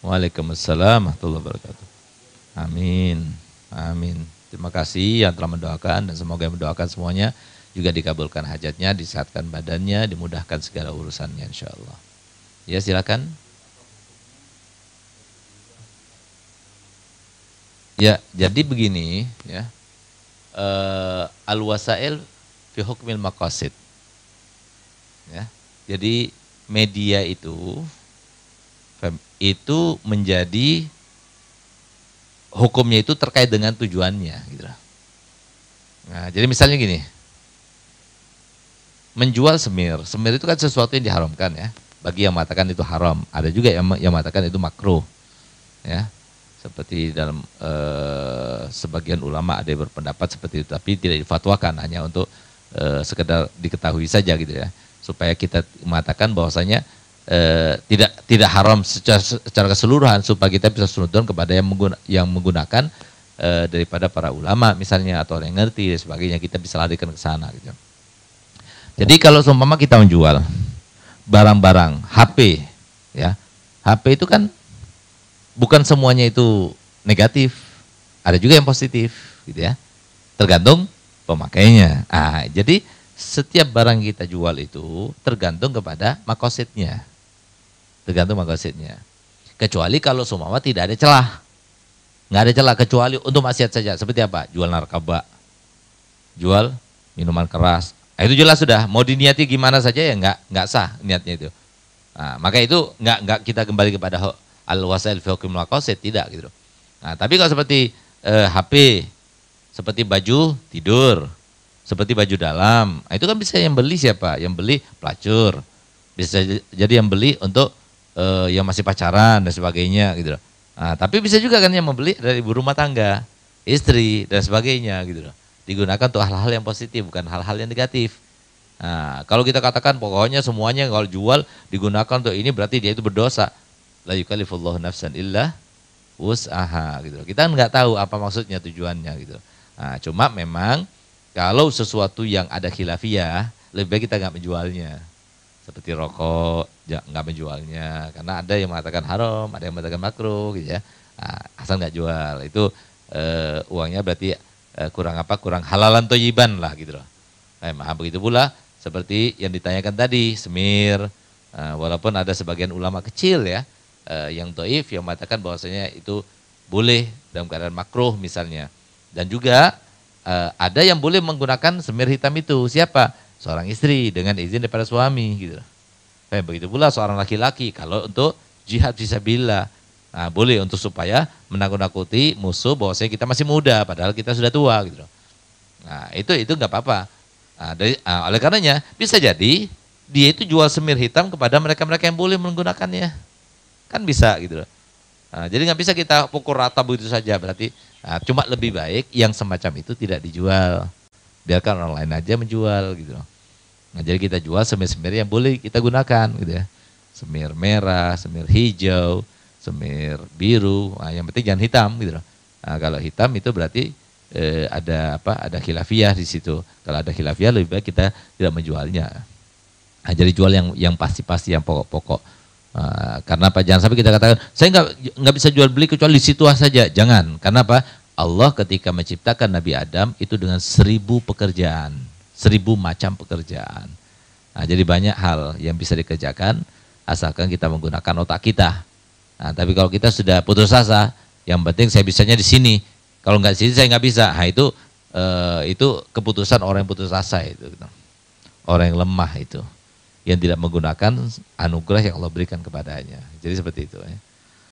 Waalaikumsalam warahmatullahi wabarakatuh. Amin. Amin. Terima kasih yang telah mendoakan dan semoga yang mendoakan semuanya juga dikabulkan hajatnya, disehatkan badannya, dimudahkan segala urusannya insya Allah. Ya silakan. Ya, jadi begini ya. Uh, eh, al wasail fi hukmil maqasid. Ya. Jadi media itu itu menjadi hukumnya itu terkait dengan tujuannya gitu Nah, jadi misalnya gini. Menjual semir. Semir itu kan sesuatu yang diharamkan ya. Bagi yang mengatakan itu haram, ada juga yang yang mengatakan itu makruh. Ya. Seperti dalam eh, sebagian ulama ada yang berpendapat seperti itu, tapi tidak difatwakan hanya untuk eh, sekedar diketahui saja gitu ya. Supaya kita mengatakan bahwasanya Eh, tidak tidak haram secara, secara keseluruhan supaya kita bisa sunudon kepada yang mengguna, yang menggunakan e, daripada para ulama misalnya atau orang yang ngerti dan sebagainya kita bisa larikan ke sana gitu. Jadi kalau seumpama kita menjual barang-barang HP ya. HP itu kan bukan semuanya itu negatif. Ada juga yang positif gitu ya. Tergantung pemakainya. Ah, jadi setiap barang kita jual itu tergantung kepada makosidnya. Tergantung makosidnya. Kecuali kalau semua tidak ada celah. Nggak ada celah kecuali untuk maksiat saja. Seperti apa? Jual narkoba. Jual minuman keras. Nah, itu jelas sudah. Mau diniati gimana saja ya nggak nggak sah niatnya itu. Nah, maka itu nggak nggak kita kembali kepada al wasail fi makosid tidak gitu. Nah, tapi kalau seperti eh, HP, seperti baju tidur, seperti baju dalam. Ah, itu kan bisa yang beli siapa? Yang beli pelacur. Bisa jadi yang beli untuk uh, yang masih pacaran dan sebagainya gitu loh. Nah, tapi bisa juga kan yang membeli dari ibu rumah tangga, istri dan sebagainya gitu loh. Digunakan untuk hal-hal yang positif bukan hal-hal yang negatif. Nah, kalau kita katakan pokoknya semuanya kalau jual digunakan untuk ini berarti dia itu berdosa. La yukallifullahu nafsan illa wus'aha gitu loh. Kita nggak tahu apa maksudnya tujuannya gitu. Nah, cuma memang kalau sesuatu yang ada khilafiyah lebih baik kita nggak menjualnya seperti rokok nggak menjualnya karena ada yang mengatakan haram ada yang mengatakan makruh gitu ya nah, asal nggak jual itu uh, uangnya berarti uh, kurang apa kurang halalan toyiban lah gitu loh nah, eh, maha begitu pula seperti yang ditanyakan tadi semir uh, walaupun ada sebagian ulama kecil ya uh, yang toif yang mengatakan bahwasanya itu boleh dalam keadaan makruh misalnya dan juga uh, ada yang boleh menggunakan semir hitam itu siapa seorang istri dengan izin daripada suami gitu. Eh, begitu pula seorang laki-laki kalau untuk jihad fisabilillah. Nah, boleh untuk supaya menakut-nakuti musuh saya kita masih muda padahal kita sudah tua gitu. Nah, itu itu nggak apa-apa. Nah, dari, nah, oleh karenanya bisa jadi dia itu jual semir hitam kepada mereka-mereka yang boleh menggunakannya. Kan bisa gitu loh. Nah, jadi nggak bisa kita pukul rata begitu saja berarti nah, cuma lebih baik yang semacam itu tidak dijual biarkan orang lain aja menjual gitu loh. Nah jadi kita jual semir-semir yang boleh kita gunakan gitu ya. Semir merah, semir hijau, semir biru, nah, yang penting jangan hitam gitu loh. Nah, kalau hitam itu berarti eh, ada apa? Ada khilafiyah di situ. Kalau ada khilafiyah lebih baik kita tidak menjualnya. Nah, jadi jual yang yang pasti-pasti yang pokok-pokok. Uh, karena apa? Jangan sampai kita katakan saya nggak nggak bisa jual beli kecuali di situ saja. Jangan. Karena apa? Allah ketika menciptakan Nabi Adam itu dengan seribu pekerjaan, seribu macam pekerjaan. Nah, jadi banyak hal yang bisa dikerjakan asalkan kita menggunakan otak kita. Nah, tapi kalau kita sudah putus asa, yang penting saya bisanya di sini. Kalau nggak di sini saya nggak bisa. Nah, itu eh, itu keputusan orang yang putus asa itu, gitu. orang yang lemah itu, yang tidak menggunakan anugerah yang Allah berikan kepadanya. Jadi seperti itu. Ya.